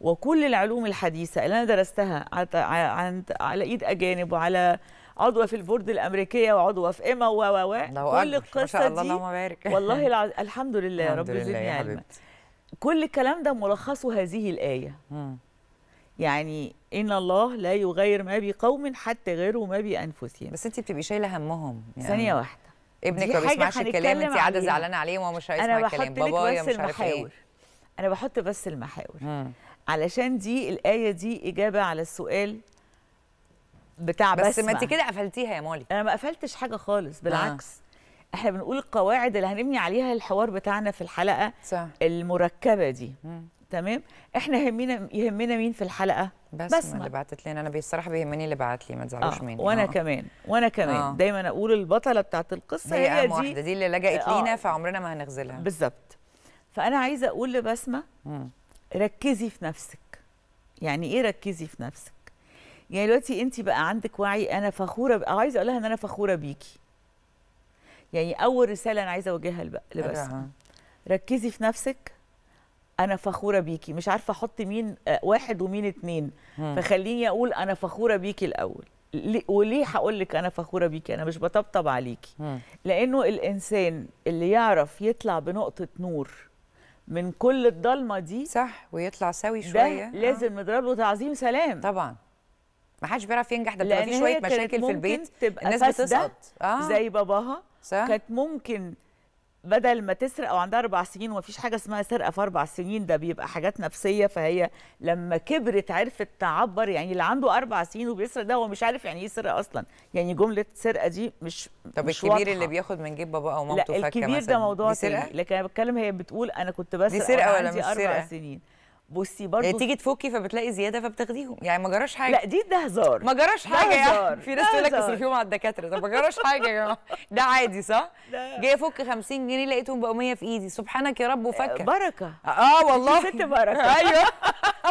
وكل العلوم الحديثه اللي انا درستها عند على ايد اجانب وعلى عضوه في البورد الامريكيه وعضوه في اما و و و كل القصه ما شاء الله دي اللهم بارك والله العظيم الحمد لله رب زدني علما كل الكلام ده ملخص هذه الايه يعني ان الله لا يغير ما بقوم حتى غيره ما بانفسهم بس انت بتبقي شايله همهم يعني ثانيه واحده ابنك ما بيسمعش الكلام انت قاعده زعلانه عليه وماما مش هيسمع الكلام بابايا مش عارف ايه انا بحط بس المحاور مم. علشان دي الايه دي اجابه على السؤال بتاع بس بس ما انت كده قفلتيها يا مولي انا ما قفلتش حاجه خالص بالعكس آه. احنا بنقول القواعد اللي هنبني عليها الحوار بتاعنا في الحلقه صح. المركبه دي مم. تمام احنا يهمنا يهمنا مين في الحلقه بس, بس اللي بعتت لنا انا بصراحه بيهمني اللي بعت لي ما تزعلوش آه. مني وانا آه. كمان وانا كمان آه. دايما اقول البطله بتاعت القصه هي, هي دي دي اللي لجأت آه. لينا فعمرنا ما هنغزلها بالظبط فانا عايزه اقول لبسمه ركزي في نفسك يعني ايه ركزي في نفسك يعني دلوقتي انت بقى عندك وعي انا فخوره ب... عايزه اقولها ان انا فخوره بيكي يعني اول رساله انا عايزه اوجهها لبسمه ركزي في نفسك انا فخوره بيكي مش عارفه احط مين آه، واحد ومين اتنين فخليني اقول انا فخوره بيكي الاول وليه هقول لك انا فخوره بيكي انا مش بطبطب عليكي لانه الانسان اللي يعرف يطلع بنقطه نور من كل الضلمه دي صح ويطلع سوي شويه ده آه. لازم نضرب له تعظيم سلام طبعا ما حدش بيعرف ينجح ده بتبقى في شويه مشاكل في البيت الناس بتسقط آه. زي باباها صح كانت ممكن بدل ما تسرق او عندها اربع سنين ومفيش حاجه اسمها سرقه في اربع سنين ده بيبقى حاجات نفسيه فهي لما كبرت عرفت تعبر يعني اللي عنده اربع سنين وبيسرق ده هو مش عارف يعني ايه سرقه اصلا يعني جمله سرقه دي مش طب مش الكبير واضحة. اللي بياخد من جيب بابا او مامته فاكهه مثلا الكبير ده موضوع تاني لكن انا بتكلم هي بتقول انا كنت بسرق دي سرقه ولا مش سرقه؟ اربع سنين بصي يعني برضه تيجي تفكي فبتلاقي زياده فبتاخديهم يعني ما جراش حاجه لا دي ده هزار ما جراش حاجه يعني في ناس تقول لك اصرفيهم على الدكاتره طب ما جراش حاجه يا جماعه ده عادي صح جاي افك 50 جنيه لقيتهم بقوا 100 في ايدي سبحانك يا رب وفكك بركه اه والله ست بركه ايوه